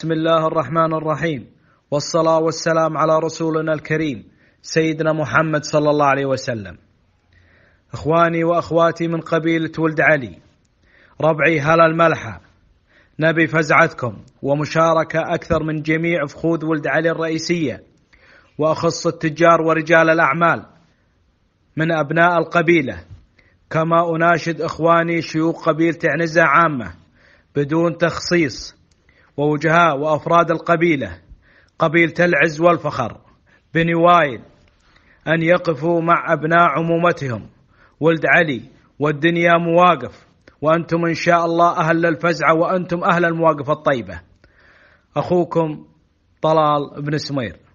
بسم الله الرحمن الرحيم والصلاة والسلام على رسولنا الكريم سيدنا محمد صلى الله عليه وسلم إخواني وأخواتي من قبيلة ولد علي ربعي هلا الملحة نبي فزعتكم ومشاركة أكثر من جميع فخوذ ولد علي الرئيسية وأخص التجار ورجال الأعمال من أبناء القبيلة كما أناشد إخواني شيوخ قبيلة عنزة عامة بدون تخصيص ووجهاء وأفراد القبيلة قبيلة العز والفخر بن وايل أن يقفوا مع أبناء عمومتهم ولد علي والدنيا مواقف وأنتم إن شاء الله أهل الفزعة وأنتم أهل المواقف الطيبة أخوكم طلال بن سمير